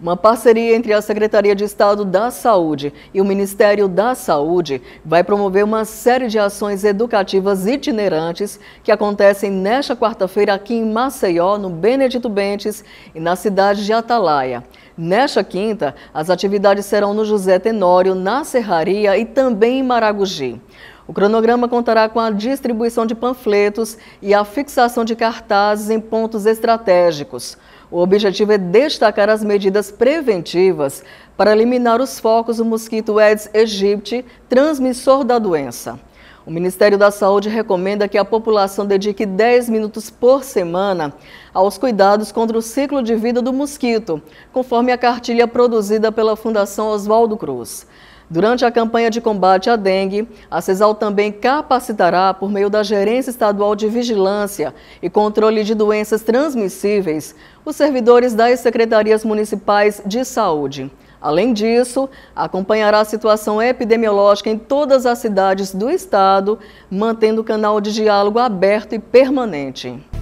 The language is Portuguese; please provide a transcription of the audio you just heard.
Uma parceria entre a Secretaria de Estado da Saúde e o Ministério da Saúde vai promover uma série de ações educativas itinerantes que acontecem nesta quarta-feira aqui em Maceió, no Benedito Bentes e na cidade de Atalaia. Nesta quinta, as atividades serão no José Tenório, na Serraria e também em Maragogi. O cronograma contará com a distribuição de panfletos e a fixação de cartazes em pontos estratégicos. O objetivo é destacar as medidas preventivas para eliminar os focos do mosquito Aedes aegypti, transmissor da doença. O Ministério da Saúde recomenda que a população dedique 10 minutos por semana aos cuidados contra o ciclo de vida do mosquito, conforme a cartilha produzida pela Fundação Oswaldo Cruz. Durante a campanha de combate à dengue, a CESAL também capacitará, por meio da Gerência Estadual de Vigilância e Controle de Doenças Transmissíveis, os servidores das secretarias municipais de saúde. Além disso, acompanhará a situação epidemiológica em todas as cidades do estado, mantendo o canal de diálogo aberto e permanente.